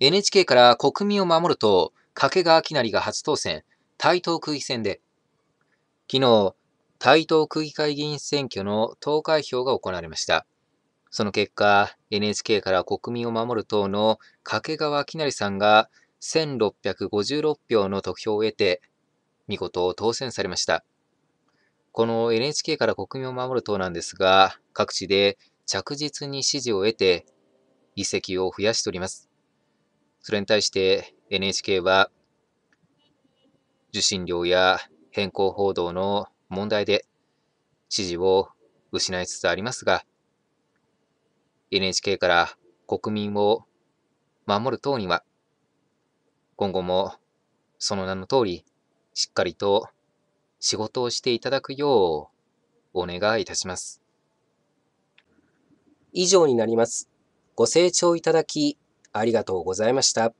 NHK から国民を守ると、掛川きなりが初当選、台東区議選で、昨日、台東区議会議員選挙の投開票が行われました。その結果、NHK から国民を守る党の掛川きなりさんが1656票の得票を得て、見事当選されました。この NHK から国民を守る党なんですが、各地で着実に支持を得て、議席を増やしております。それに対して NHK は受信料や変更報道の問題で支持を失いつつありますが NHK から国民を守る党には今後もその名の通りしっかりと仕事をしていただくようお願いいたします。以上になります。ご清聴いただきありがとうございました。